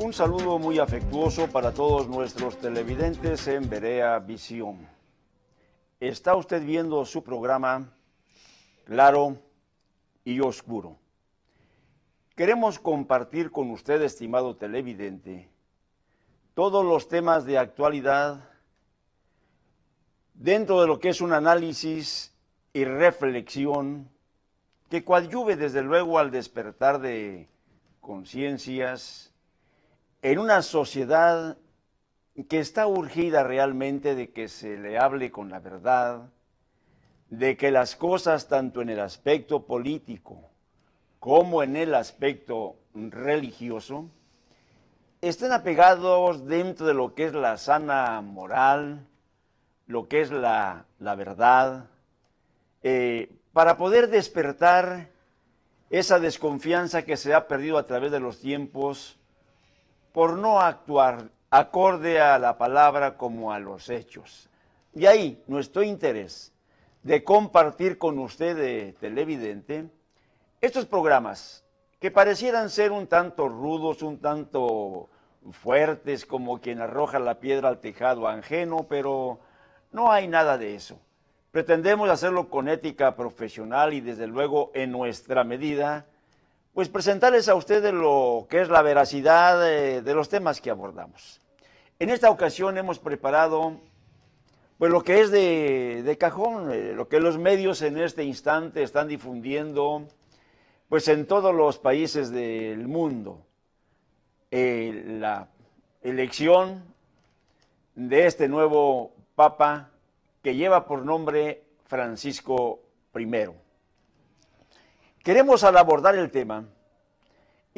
Un saludo muy afectuoso para todos nuestros televidentes en Berea Visión. Está usted viendo su programa Claro y Oscuro. Queremos compartir con usted, estimado televidente, todos los temas de actualidad dentro de lo que es un análisis y reflexión que coadyuve desde luego al despertar de conciencias, en una sociedad que está urgida realmente de que se le hable con la verdad, de que las cosas tanto en el aspecto político como en el aspecto religioso estén apegados dentro de lo que es la sana moral, lo que es la, verdad, eh, para poder despertar esa desconfianza que se ha perdido a través de los tiempos por no actuar acorde a la palabra como a los hechos. Y ahí nuestro interés de compartir con ustedes televidente, estos programas que parecieran ser un tanto rudos, un tanto fuertes, como quien arroja la piedra al tejado ajeno, pero no hay nada de eso. Pretendemos hacerlo con ética profesional y desde luego en nuestra medida pues presentarles a ustedes lo que es la veracidad de, los temas que abordamos. En esta ocasión hemos preparado pues lo que es de, cajón, eh, lo que los medios en este instante están difundiendo pues en todos los países del mundo. Eh, la elección de este nuevo Papa que lleva por nombre Francisco I. Queremos abordar el tema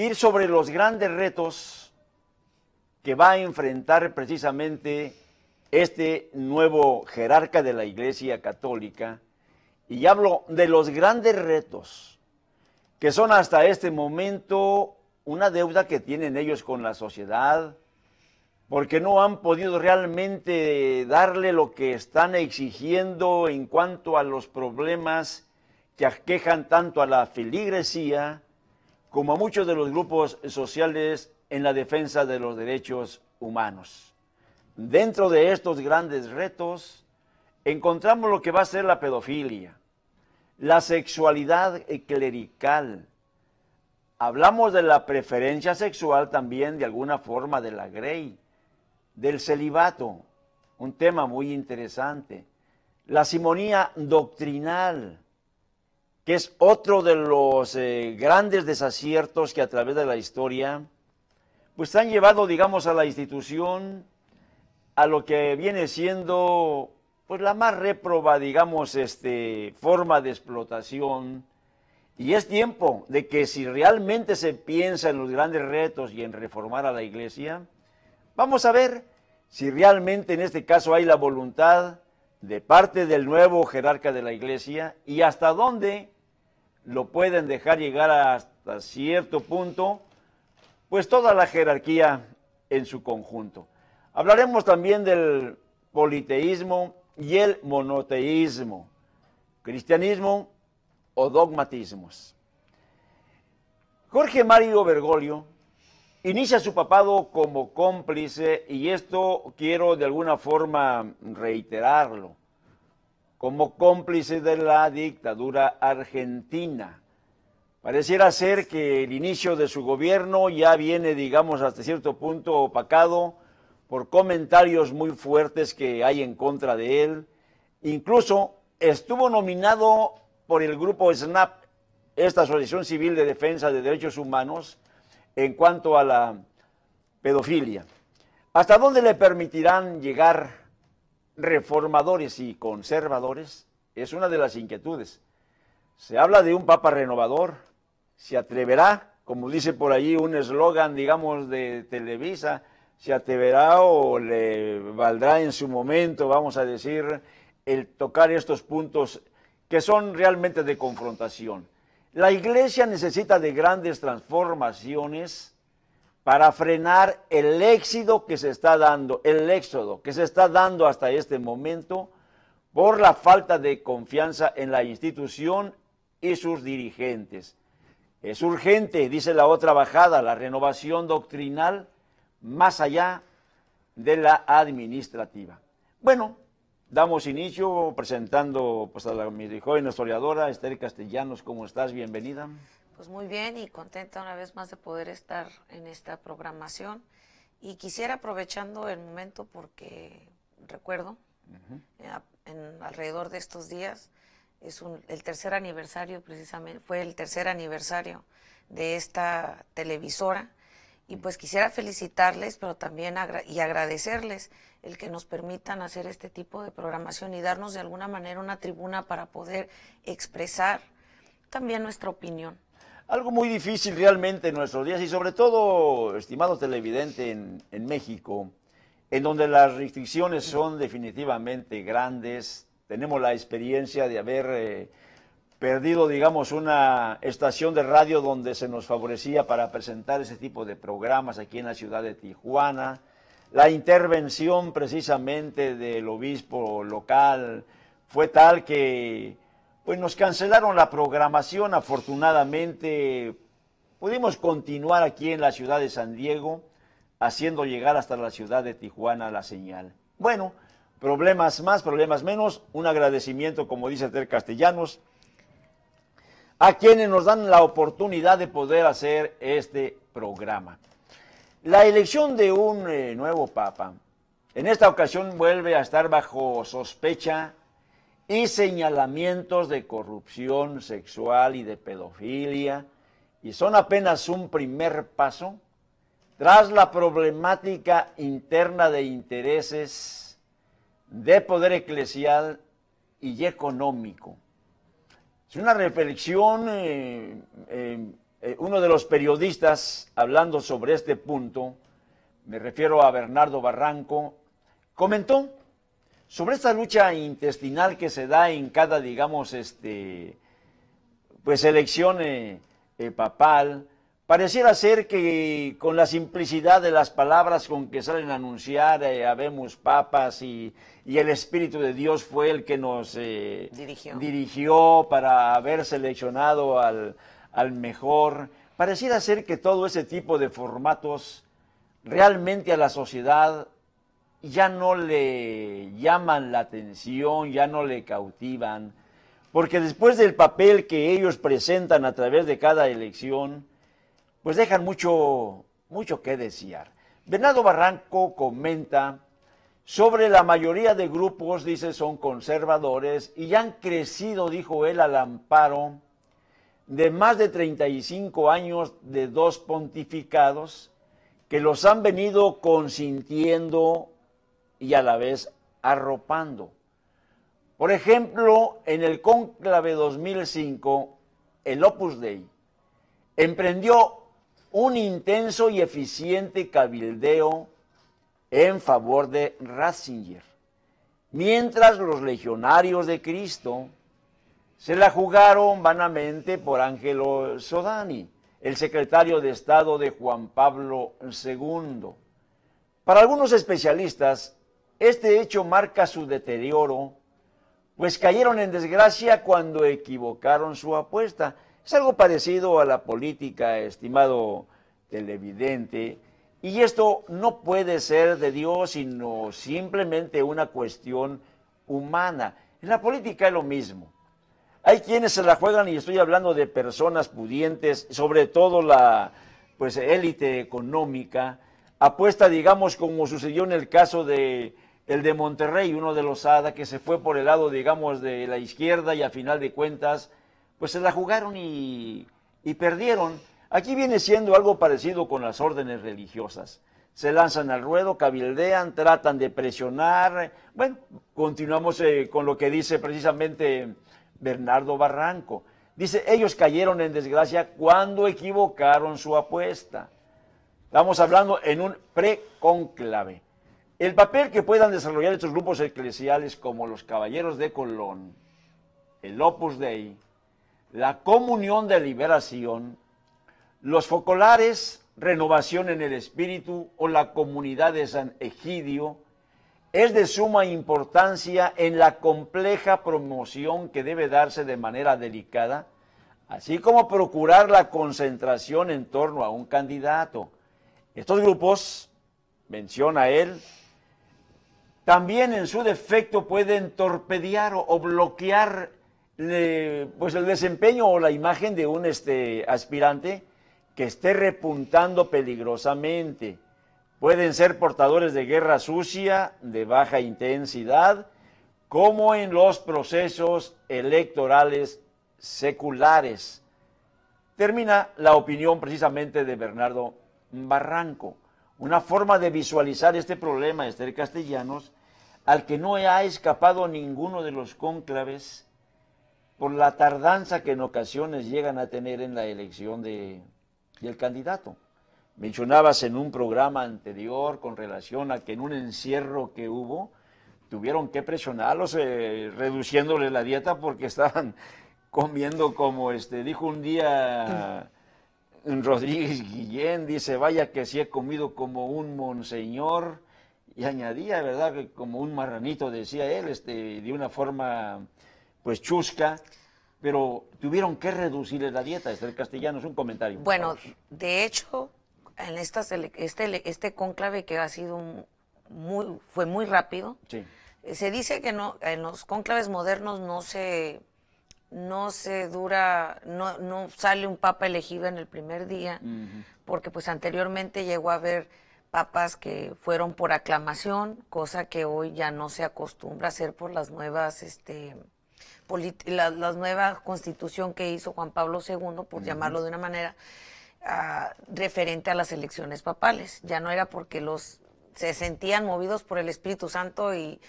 ir sobre los grandes retos que va a enfrentar precisamente este nuevo jerarca de la Iglesia Católica. Y hablo de los grandes retos, que son hasta este momento una deuda que tienen ellos con la sociedad, porque no han podido realmente darle lo que están exigiendo en cuanto a los problemas que aquejan tanto a la filigresía como a muchos de los grupos sociales en la defensa de los derechos humanos. Dentro de estos grandes retos encontramos lo que va a ser la pedofilia, la sexualidad clerical. Hablamos de la preferencia sexual también de alguna forma de la grey, del celibato, un tema muy interesante, la simonía doctrinal, que es otro de los eh, grandes desaciertos que a través de la historia, pues han llevado, digamos, a la institución a lo que viene siendo, pues la más réproba, digamos, este, forma de explotación. Y es tiempo de que si realmente se piensa en los grandes retos y en reformar a la iglesia, vamos a ver si realmente en este caso hay la voluntad de parte del nuevo jerarca de la iglesia y hasta dónde lo pueden dejar llegar hasta cierto punto, pues toda la jerarquía en su conjunto. Hablaremos también del politeísmo y el monoteísmo, cristianismo o dogmatismos. Jorge Mario Bergoglio inicia su papado como cómplice y esto quiero de alguna forma reiterarlo como cómplice de la dictadura argentina. Pareciera ser que el inicio de su gobierno ya viene, digamos, hasta cierto punto opacado por comentarios muy fuertes que hay en contra de él. Incluso estuvo nominado por el grupo SNAP, esta Asociación Civil de Defensa de Derechos Humanos, en cuanto a la pedofilia. ¿Hasta dónde le permitirán llegar reformadores y conservadores es una de las inquietudes. Se habla de un papa renovador, se atreverá, como dice por allí un eslogan, digamos, de Televisa, se atreverá o le valdrá en su momento, vamos a decir, el tocar estos puntos que son realmente de confrontación. La iglesia necesita de grandes transformaciones para frenar el éxodo que se está dando, el éxodo que se está dando hasta este momento por la falta de confianza en la institución y sus dirigentes. Es urgente, dice la otra bajada, la renovación doctrinal más allá de la administrativa. Bueno, damos inicio presentando pues, a la, mi joven historiadora Esther Castellanos. ¿Cómo estás? Bienvenida. Pues muy bien y contenta una vez más de poder estar en esta programación. Y quisiera aprovechando el momento porque recuerdo, eh, alrededor de estos días, es el tercer aniversario precisamente, fue el tercer aniversario de esta televisora. Y pues quisiera felicitarles, pero también y agradecerles el que nos permitan hacer este tipo de programación y darnos de alguna manera una tribuna para poder expresar también nuestra opinión algo muy difícil realmente en nuestros días y sobre todo, estimado televidente, en, México, en donde las restricciones son definitivamente grandes. Tenemos la experiencia de haber eh, perdido, digamos, una estación de radio donde se nos favorecía para presentar ese tipo de programas aquí en la ciudad de Tijuana. La intervención precisamente del obispo local fue tal que pues nos cancelaron la programación, afortunadamente pudimos continuar aquí en la ciudad de San Diego, haciendo llegar hasta la ciudad de Tijuana la señal. Bueno, problemas más, problemas menos, un agradecimiento, como dice Ter Castellanos, a quienes nos dan la oportunidad de poder hacer este programa. La elección de un eh, nuevo papa, en esta ocasión vuelve a estar bajo sospecha y señalamientos de corrupción sexual y de pedofilia, y son apenas un primer paso tras la problemática interna de intereses de poder eclesial y económico. Es una reflexión, eh, eh, eh, uno de los periodistas hablando sobre este punto, me refiero a Bernardo Barranco, comentó sobre esta lucha intestinal que se da en cada, digamos, este, pues elección eh, eh, papal, pareciera ser que con la simplicidad de las palabras con que salen a anunciar, eh, habemos papas y, el Espíritu de Dios fue el que nos dirigió. dirigió. para haber seleccionado al, al mejor, pareciera ser que todo ese tipo de formatos realmente a la sociedad ya no le llaman la atención, ya no le cautivan, porque después del papel que ellos presentan a través de cada elección, pues dejan mucho, mucho que desear. Bernardo Barranco comenta sobre la mayoría de grupos, dice, son conservadores y han crecido, dijo él, al amparo de más de 35 años de dos pontificados que los han venido consintiendo y a la vez arropando. Por ejemplo, en el Cónclave 2005, el Opus Dei emprendió un intenso y eficiente cabildeo en favor de Ratzinger, mientras los legionarios de Cristo se la jugaron vanamente por Ángelo Sodani, el secretario de Estado de Juan Pablo II. Para algunos especialistas, este hecho marca su deterioro, pues cayeron en desgracia cuando equivocaron su apuesta. Es algo parecido a la política, estimado televidente, y esto no puede ser de Dios, sino simplemente una cuestión humana. En la política es lo mismo. Hay quienes se la juegan, y estoy hablando de personas pudientes, sobre todo la pues élite económica, apuesta, digamos, como sucedió en el caso de el de Monterrey, uno de los ADA, que se fue por el lado, digamos, de la izquierda y a final de cuentas, pues se la jugaron y, perdieron. Aquí viene siendo algo parecido con las órdenes religiosas. Se lanzan al ruedo, cabildean, tratan de presionar. Bueno, continuamos eh, con lo que dice precisamente Bernardo Barranco. Dice, ellos cayeron en desgracia cuando equivocaron su apuesta. Estamos hablando en un preconclave. El papel que puedan desarrollar estos grupos eclesiales como los Caballeros de Colón, el Opus Dei, la Comunión de Liberación, los Focolares, Renovación en el Espíritu o la Comunidad de San Egidio, es de suma importancia en la compleja promoción que debe darse de manera delicada, así como procurar la concentración en torno a un candidato. Estos grupos, menciona él, también en su defecto pueden torpedear o, bloquear eh, pues el desempeño o la imagen de un este, aspirante que esté repuntando peligrosamente. Pueden ser portadores de guerra sucia, de baja intensidad, como en los procesos electorales seculares. Termina la opinión precisamente de Bernardo Barranco. Una forma de visualizar este problema, Esther Castellanos, al que no ha escapado ninguno de los cónclaves por la tardanza que en ocasiones llegan a tener en la elección de, del candidato. Mencionabas en un programa anterior con relación a que en un encierro que hubo, tuvieron que presionarlos eh, reduciéndole la dieta porque estaban comiendo como este dijo un día Rodríguez Guillén dice vaya que si he comido como un monseñor y añadía, ¿verdad? Que como un marranito decía él, este, de una forma pues chusca, pero tuvieron que reducirle la dieta, desde el castellano, es un comentario. Bueno, de hecho, en esta, este, este cónclave que ha sido muy, fue muy rápido, eh, se dice que no, en los cónclaves modernos no se no se dura, no, no sale un papa elegido en el primer día, porque pues anteriormente llegó a haber papas que fueron por aclamación, cosa que hoy ya no se acostumbra a hacer por las nuevas, este, las nuevas constitución que hizo Juan Pablo II, por llamarlo de una manera, ah, referente a las elecciones papales. Ya no era porque los se sentían movidos por el Espíritu Santo y,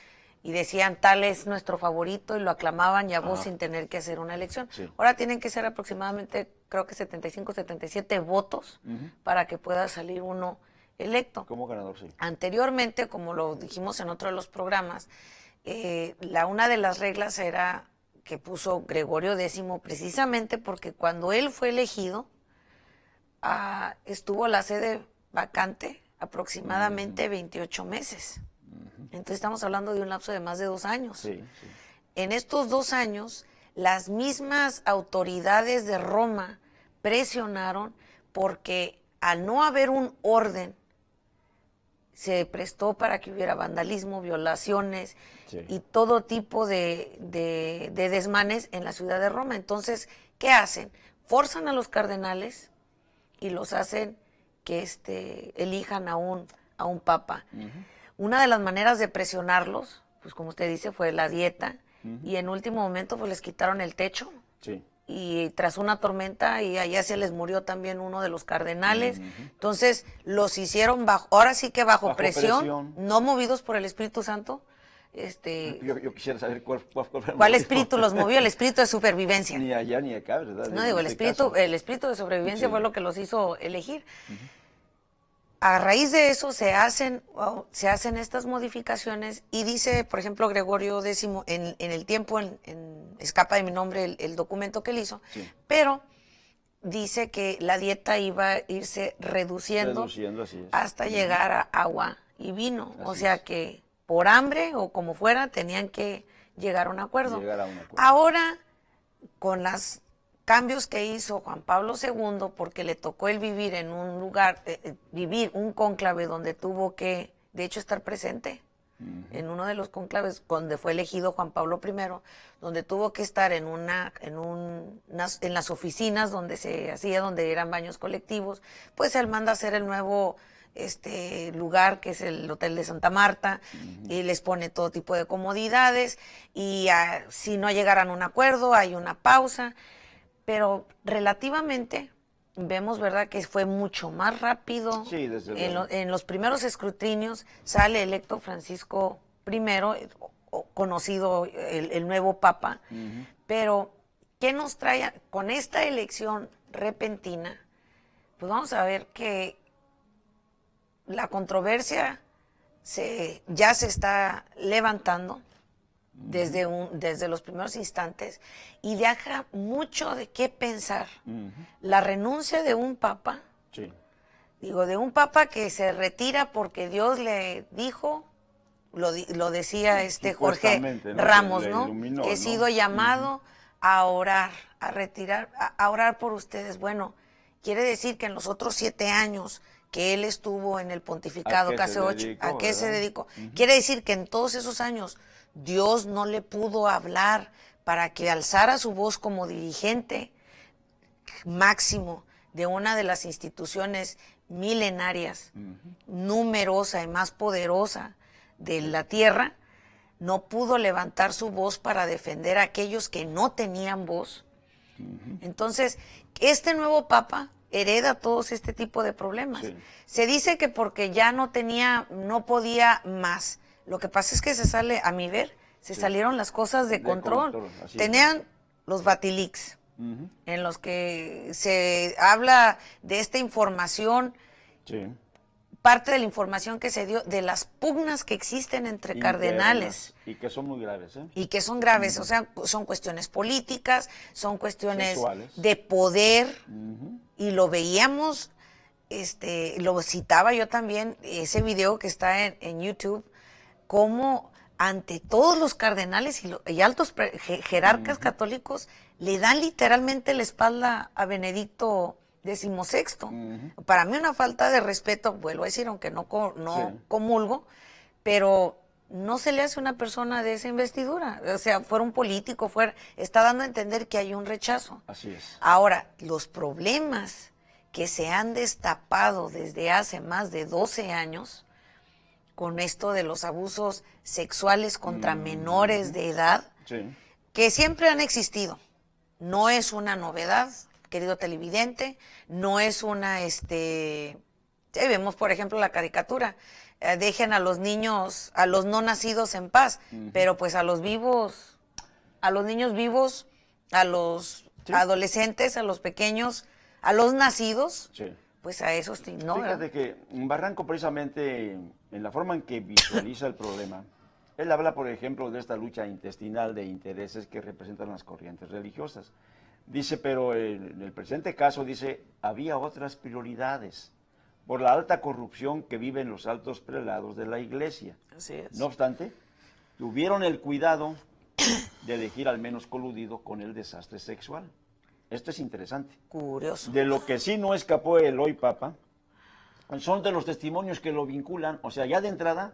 decían tal es nuestro favorito y lo aclamaban ya vos sin tener que hacer una elección. Ahora tienen que ser aproximadamente, creo que 75, 77 votos para que pueda salir uno electo. Como ganador, sí. Anteriormente, como lo dijimos en otro de los programas, eh, la, una de las reglas era que puso Gregorio X precisamente porque cuando él fue elegido, ah, estuvo la sede vacante aproximadamente 28 mm. meses. Entonces estamos hablando de un lapso de más de dos años. En estos dos años, las mismas autoridades de Roma presionaron porque al no haber un orden se prestó para que hubiera vandalismo, violaciones y todo tipo de, desmanes en la ciudad de Roma. Entonces, ¿qué hacen? Forzan a los cardenales y los hacen que este, elijan a un, a un papa. Una de las maneras de presionarlos, pues como usted dice, fue la dieta. Y en último momento, pues les quitaron el techo. Sí y tras una tormenta y allá se les murió también uno de los cardenales. Entonces los hicieron bajo, ahora sí que bajo, presión, no movidos por el Espíritu Santo. Este, yo, quisiera saber cuál, cuál, ¿cuál espíritu los movió, el espíritu de supervivencia. Ni allá ni acá, ¿verdad? No, digo, el este espíritu, el espíritu de supervivencia fue lo que los hizo elegir a raíz de eso se hacen, oh, se hacen estas modificaciones y dice, por ejemplo, Gregorio X, en, el tiempo, en, escapa de mi nombre el, documento que él hizo, pero dice que la dieta iba a irse reduciendo, hasta llegar a agua y vino. o sea que por hambre o como fuera tenían que llegar a un Llegar a un acuerdo. Ahora, con las cambios que hizo Juan Pablo II, porque le tocó el vivir en un lugar, eh, eh, vivir un cónclave donde tuvo que, de hecho, estar presente en uno de los cónclaves donde fue elegido Juan Pablo I, donde tuvo que estar en una, en en las oficinas donde se hacía, donde eran baños colectivos, pues él manda a hacer el nuevo este lugar que es el Hotel de Santa Marta y les pone todo tipo de comodidades y ah, si no llegaran a un acuerdo hay una pausa pero relativamente vemos, ¿verdad?, que fue mucho más rápido. Sí, desde En, los primeros escrutinios sale electo Francisco I, conocido el, nuevo Papa, pero ¿qué nos trae con esta elección repentina? Pues vamos a ver que la controversia se, ya se está levantando desde, un, desde los primeros instantes y deja mucho de qué pensar. La renuncia de un papa, digo, de un papa que se retira porque Dios le dijo, lo, lo decía este Jorge Ramos, ¿no? He sido llamado a orar, a retirar, a, orar por ustedes. Bueno, quiere decir que en los otros siete años que él estuvo en el pontificado, casi ocho, ¿a qué se dedicó? Quiere decir que en todos esos años Dios no le pudo hablar para que alzara su voz como dirigente máximo de una de las instituciones milenarias, numerosa y más poderosa de la tierra, no pudo levantar su voz para defender a aquellos que no tenían voz. Entonces, este nuevo papa hereda todos este tipo de problemas. Se dice que porque ya no tenía, no podía más lo que pasa es que se sale, a mi ver, se salieron las cosas de, control. Tenían los batilix, en los que se habla de esta información. Parte de la información que se dio de las pugnas que existen entre cardenales. Y que son muy graves. ¿eh? Y que son graves, o sea, son cuestiones políticas, son cuestiones de poder. Y lo veíamos este, lo citaba yo también, ese video que está en YouTube cómo ante todos los cardenales y, altos jerarcas católicos le dan literalmente la espalda a Benedicto XVI. Para mí una falta de respeto, vuelvo a decir, aunque no, no comulgo, pero no se le hace una persona de esa investidura. O sea, fuera un político, fuera, está dando a entender que hay un rechazo. Así es. Ahora, los problemas que se han destapado desde hace más de 12 años con esto de los abusos sexuales contra mm, menores de edad, que siempre han existido. No es una novedad, querido televidente, no es una, este, vemos por ejemplo la caricatura, eh, dejen a los niños, a los no nacidos en paz, pero pues a los vivos, a los niños vivos, a los adolescentes, a los pequeños, a los nacidos, sí pues a esos te Fíjate que Barranco precisamente, en la forma en que visualiza el problema, él habla, por ejemplo, de esta lucha intestinal de intereses que representan las corrientes religiosas. Dice, pero en el presente caso, dice, había otras prioridades por la alta corrupción que viven los altos prelados de la iglesia. Así es. No obstante, tuvieron el cuidado de elegir al menos coludido con el desastre sexual. Esto es interesante. Curioso. De lo que sí no escapó el hoy Papa, son de los testimonios que lo vinculan, o sea, ya de entrada,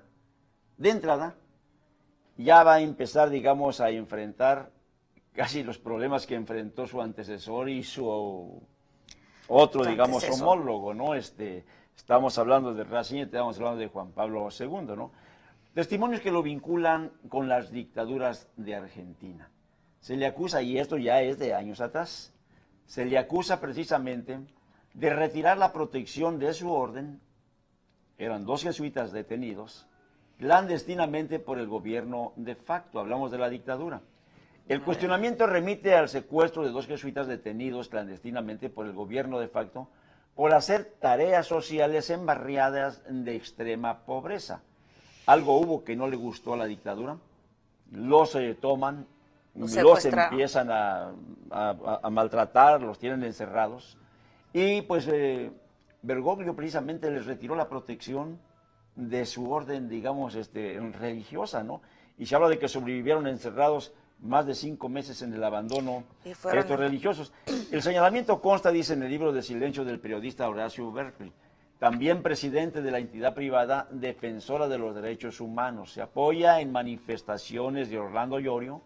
de entrada, ya va a empezar, digamos, a enfrentar casi los problemas que enfrentó su antecesor y su otro, digamos, homólogo, ¿no? Este, estamos hablando de Racine, estamos hablando de Juan Pablo II, ¿no? Testimonios que lo vinculan con las dictaduras de Argentina. Se le acusa, y esto ya es de años atrás, se le acusa precisamente de retirar la protección de su orden, eran dos jesuitas detenidos, clandestinamente por el gobierno de facto, hablamos de la dictadura. El cuestionamiento remite al secuestro de dos jesuitas detenidos clandestinamente por el gobierno de facto por hacer tareas sociales en de extrema pobreza. Algo hubo que no le gustó a la dictadura. Los se eh, toman los empiezan a, maltratar, los tienen encerrados. Y pues eh, Bergoglio precisamente les retiró la protección de su orden, digamos, este, religiosa, ¿no? Y se habla de que sobrevivieron encerrados más de cinco meses en el abandono de estos religiosos. El señalamiento consta, dice en el libro de silencio del periodista Horacio Berkeley, también presidente de la entidad privada defensora de los derechos humanos. Se apoya en manifestaciones de Orlando Llorio,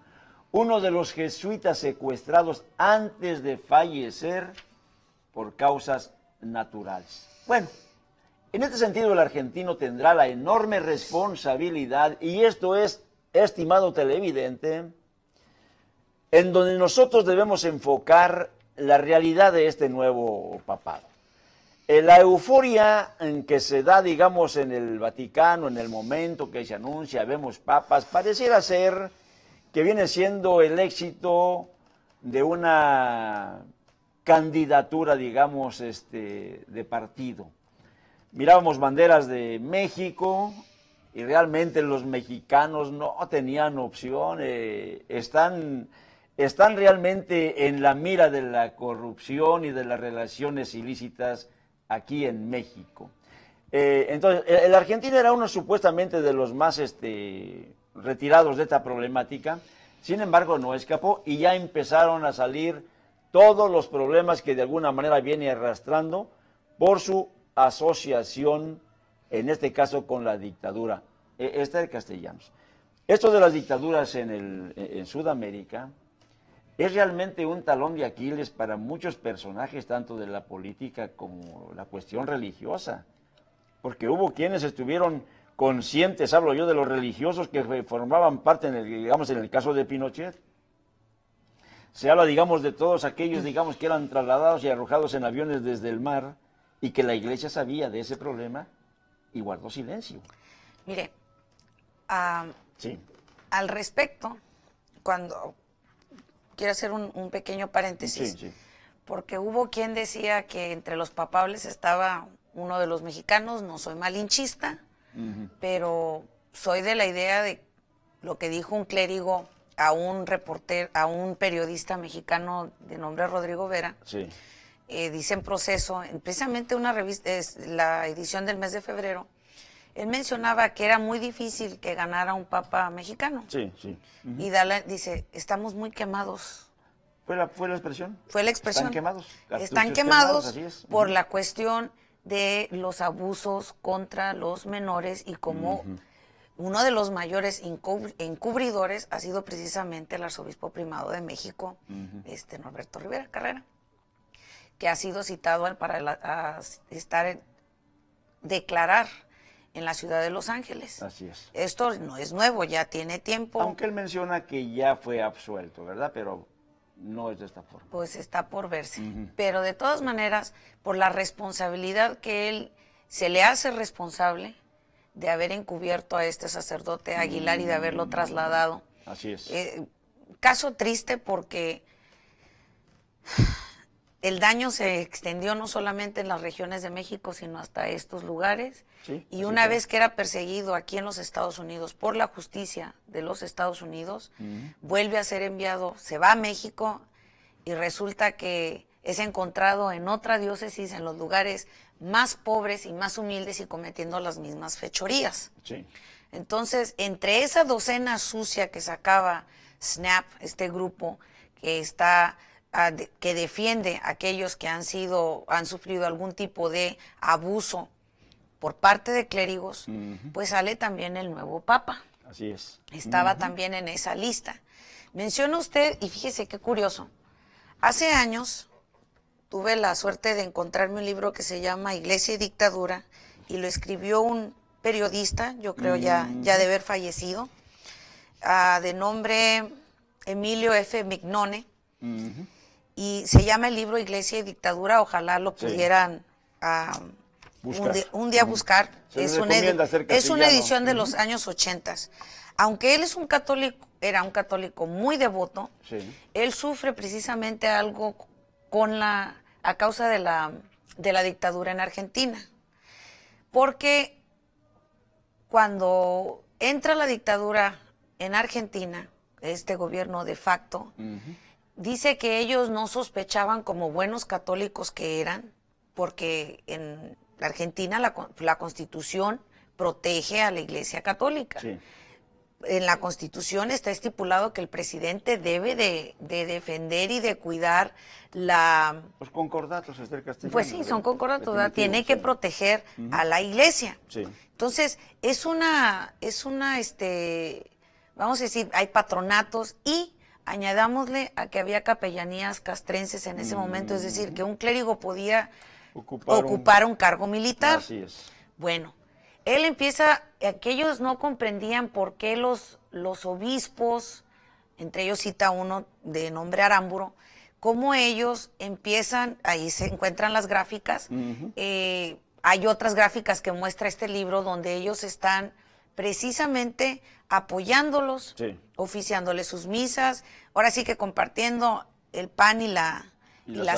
uno de los jesuitas secuestrados antes de fallecer por causas naturales. Bueno, en este sentido el argentino tendrá la enorme responsabilidad, y esto es, estimado televidente, en donde nosotros debemos enfocar la realidad de este nuevo papado. Eh, la euforia en que se da, digamos, en el Vaticano, en el momento que se anuncia, vemos papas, pareciera ser que viene siendo el éxito de una candidatura, digamos, este, de partido. Mirábamos banderas de México y realmente los mexicanos no tenían opción, están, están realmente en la mira de la corrupción y de las relaciones ilícitas aquí en México. Eh, entonces, el, argentino era uno supuestamente de los más este, retirados de esta problemática, sin embargo no escapó y ya empezaron a salir todos los problemas que de alguna manera viene arrastrando por su asociación, en este caso con la dictadura, e, esta de Castellanos. Esto de las dictaduras en, el, en Sudamérica es realmente un talón de Aquiles para muchos personajes, tanto de la política como la cuestión religiosa porque hubo quienes estuvieron conscientes, hablo yo de los religiosos que formaban parte, en el, digamos, en el caso de Pinochet. Se habla, digamos, de todos aquellos, digamos, que eran trasladados y arrojados en aviones desde el mar y que la iglesia sabía de ese problema y guardó silencio. Mire, ah, al respecto, cuando quiero hacer un, un pequeño paréntesis, porque hubo quien decía que entre los papables estaba uno de los mexicanos, no soy malinchista, pero soy de la idea de lo que dijo un clérigo a un reportero, a un periodista mexicano de nombre Rodrigo Vera. Eh, dice en proceso, precisamente una revista, es la edición del mes de febrero, él mencionaba que era muy difícil que ganara un papa mexicano. Sí, sí. Y dice, estamos muy quemados. ¿Fue la, ¿Fue la expresión? Fue la expresión. Están quemados. Están quemados, por la cuestión de los abusos contra los menores y como uno de los mayores encubridores ha sido precisamente el arzobispo primado de México, este Norberto Rivera Carrera, que ha sido citado para estar declarar en la ciudad de Los Ángeles. Así es. Esto no es nuevo, ya tiene tiempo. Aunque él menciona que ya fue absuelto, ¿verdad? Pero no es de esta forma. Pues está por verse. Pero de todas maneras, por la responsabilidad que él se le hace responsable de haber encubierto a este sacerdote Aguilar y de haberlo mm. trasladado. Así es. Eh, caso triste porque el daño se extendió no solamente en las regiones de México, sino hasta estos lugares. y una vez que era perseguido aquí en los Estados Unidos por la justicia de los Estados Unidos, vuelve a ser enviado, se va a México y resulta que es encontrado en otra diócesis, en los lugares más pobres y más humildes y cometiendo las mismas fechorías. Entonces, entre esa docena sucia que sacaba SNAP, este grupo que está que defiende a aquellos que han sido, han sufrido algún tipo de abuso por parte de clérigos, pues sale también el nuevo Papa. Así es. Estaba también en esa lista. Menciona usted, y fíjese qué curioso, hace años tuve la suerte de encontrarme un libro que se llama Iglesia y Dictadura, y lo escribió un periodista, yo creo ya, ya de haber fallecido, ah, de nombre Emilio F. Mignone y se llama el libro Iglesia y Dictadura, ojalá lo pudieran ah, un, día mm. buscar. es, una edición de los años 80. Aunque él es un católico, era un católico muy devoto, él sufre precisamente algo con la, a causa de la, de la dictadura en Argentina. Porque cuando entra la dictadura en Argentina, este gobierno de facto, Dice que ellos no sospechaban como buenos católicos que eran, porque en la Argentina la, la constitución protege a la Iglesia Católica. En la Constitución está estipulado que el presidente debe de, defender y de cuidar la... Los pues concordatos es del Pues sí, son concordatos, tiene que proteger a la Iglesia. Entonces, es una, es una, este, vamos a decir, hay patronatos y Añadámosle a que había capellanías castrenses en ese momento, es decir, que un clérigo podía ocupar, un... cargo militar. Así es. Bueno, él empieza, aquellos no comprendían por qué los, los obispos, entre ellos cita uno de nombre Arámburo, cómo ellos empiezan, ahí se encuentran las gráficas, eh, hay otras gráficas que muestra este libro donde ellos están precisamente apoyándolos, oficiándoles sus misas, ahora sí que compartiendo el pan y la,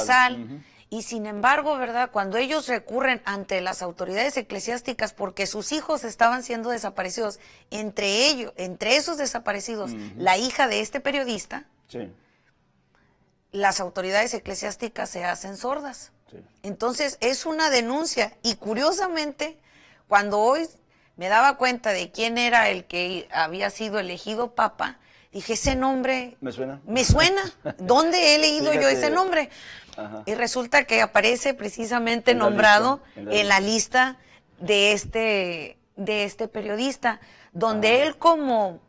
sal. Y sin embargo, ¿verdad? Cuando ellos recurren ante las autoridades eclesiásticas porque sus hijos estaban siendo desaparecidos, entre ellos, entre esos desaparecidos, la hija de este periodista, las autoridades eclesiásticas se hacen sordas. Entonces, es una denuncia. Y curiosamente, cuando hoy me daba cuenta de quién era el que había sido elegido papa, dije, ese nombre... ¿Me suena? ¿Me suena? ¿Dónde he leído yo ese nombre? Y resulta que aparece precisamente nombrado en, la, lista de este, de este periodista, donde él como,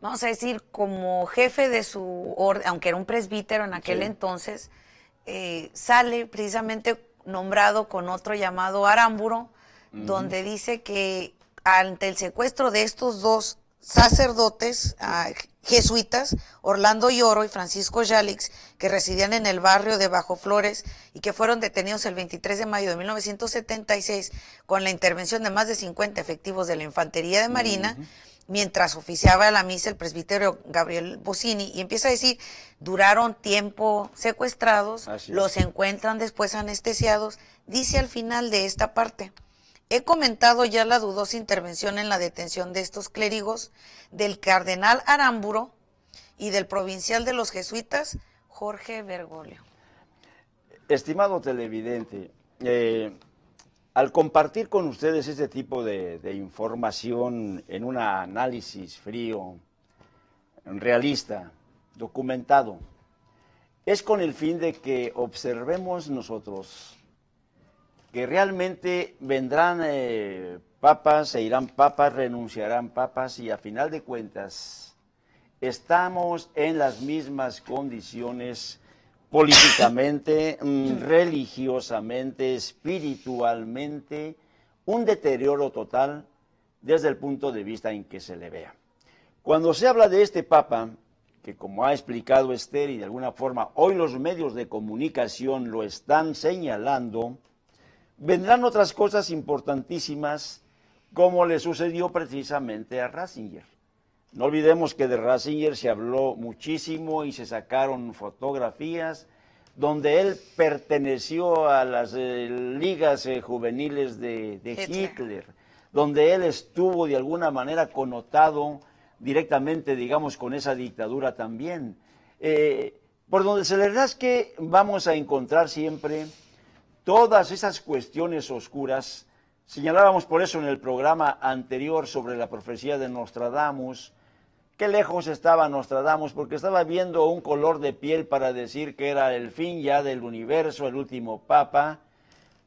vamos a decir, como jefe de su orden, aunque era un presbítero en aquel entonces, eh, sale precisamente nombrado con otro llamado Arámburo, donde dice que ante el secuestro de estos dos sacerdotes ah, jesuitas, Orlando Lloro y Francisco Yalix, que residían en el barrio de Bajo Flores y que fueron detenidos el 23 de mayo de 1976 con la intervención de más de 50 efectivos de la Infantería de Marina. Mientras oficiaba la misa el presbítero Gabriel Bocini, y empieza a decir: duraron tiempo secuestrados, los encuentran después anestesiados. Dice al final de esta parte: He comentado ya la dudosa intervención en la detención de estos clérigos del cardenal Aramburo y del provincial de los jesuitas, Jorge Bergoglio. Estimado televidente, eh, al compartir con ustedes este tipo de, de información en un análisis frío, realista, documentado, es con el fin de que observemos nosotros que realmente vendrán eh, papas, se irán papas, renunciarán papas y a final de cuentas estamos en las mismas condiciones políticamente, mm, religiosamente, espiritualmente, un deterioro total desde el punto de vista en que se le vea. Cuando se habla de este Papa, que como ha explicado Esther y de alguna forma hoy los medios de comunicación lo están señalando, vendrán otras cosas importantísimas como le sucedió precisamente a Ratzinger. No olvidemos que de Ratzinger se habló muchísimo y se sacaron fotografías donde él perteneció a las eh, ligas eh, juveniles de, Hitler. donde él estuvo de alguna manera connotado directamente, digamos, con esa dictadura también. Eh, por donde se le que vamos a encontrar siempre Todas esas cuestiones oscuras, señalábamos por eso en el programa anterior sobre la profecía de Nostradamus, qué lejos estaba Nostradamus, porque estaba viendo un color de piel para decir que era el fin ya del universo, el último papa,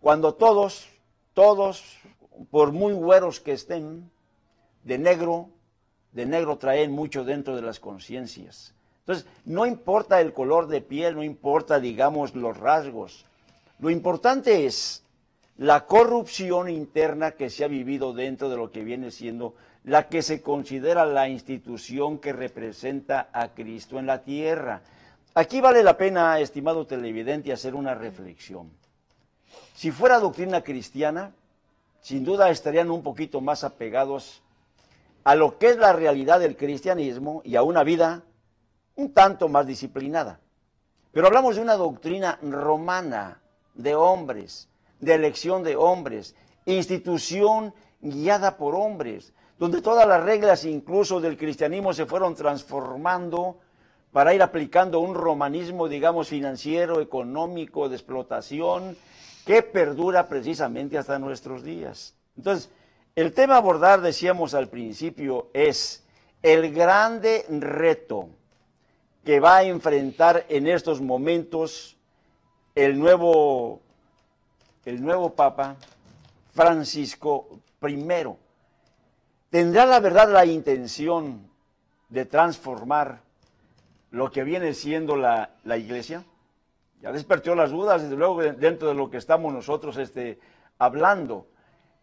cuando todos, todos, por muy güeros que estén, de negro, de negro traen mucho dentro de las conciencias. Entonces, no importa el color de piel, no importa, digamos, los rasgos, lo importante es la corrupción interna que se ha vivido dentro de lo que viene siendo la que se considera la institución que representa a Cristo en la tierra. Aquí vale la pena, estimado televidente, hacer una reflexión. Si fuera doctrina cristiana, sin duda estarían un poquito más apegados a lo que es la realidad del cristianismo y a una vida un tanto más disciplinada. Pero hablamos de una doctrina romana, de hombres, de elección de hombres, institución guiada por hombres, donde todas las reglas incluso del cristianismo se fueron transformando para ir aplicando un romanismo, digamos, financiero, económico, de explotación, que perdura precisamente hasta nuestros días. Entonces, el tema a abordar, decíamos al principio, es el grande reto que va a enfrentar en estos momentos el nuevo, el nuevo Papa Francisco I tendrá la verdad la intención de transformar lo que viene siendo la, la iglesia. Ya despertó las dudas, desde luego, dentro de lo que estamos nosotros este, hablando.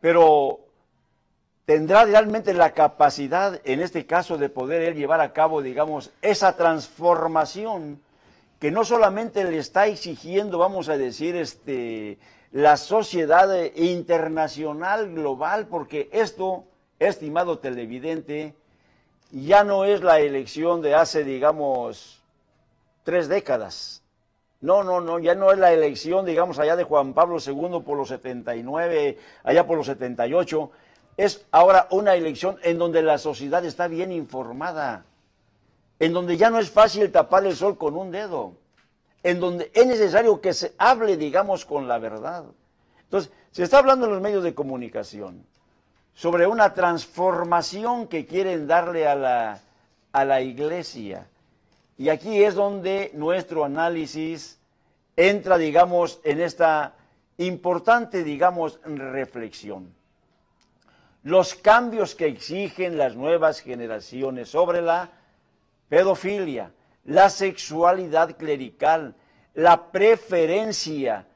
Pero tendrá realmente la capacidad, en este caso, de poder él llevar a cabo, digamos, esa transformación que no solamente le está exigiendo, vamos a decir, este, la sociedad internacional global, porque esto, estimado televidente, ya no es la elección de hace, digamos, tres décadas. No, no, no, ya no es la elección, digamos, allá de Juan Pablo II por los 79, allá por los 78. Es ahora una elección en donde la sociedad está bien informada en donde ya no es fácil tapar el sol con un dedo, en donde es necesario que se hable, digamos, con la verdad. Entonces, se está hablando en los medios de comunicación sobre una transformación que quieren darle a la, a la iglesia. Y aquí es donde nuestro análisis entra, digamos, en esta importante, digamos, reflexión. Los cambios que exigen las nuevas generaciones sobre la pedofilia, la sexualidad clerical, la preferencia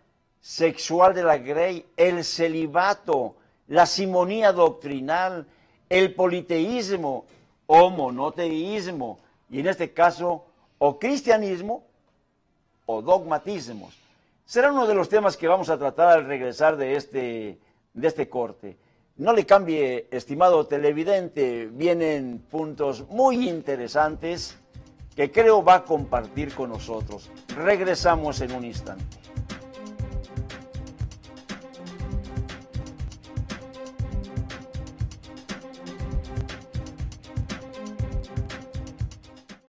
sexual de la grey, el celibato, la simonía doctrinal, el politeísmo o monoteísmo, y en este caso, o cristianismo o dogmatismos. Será uno de los temas que vamos a tratar al regresar de este, de este corte. No le cambie, estimado televidente, vienen puntos muy interesantes que creo va a compartir con nosotros. Regresamos en un instante.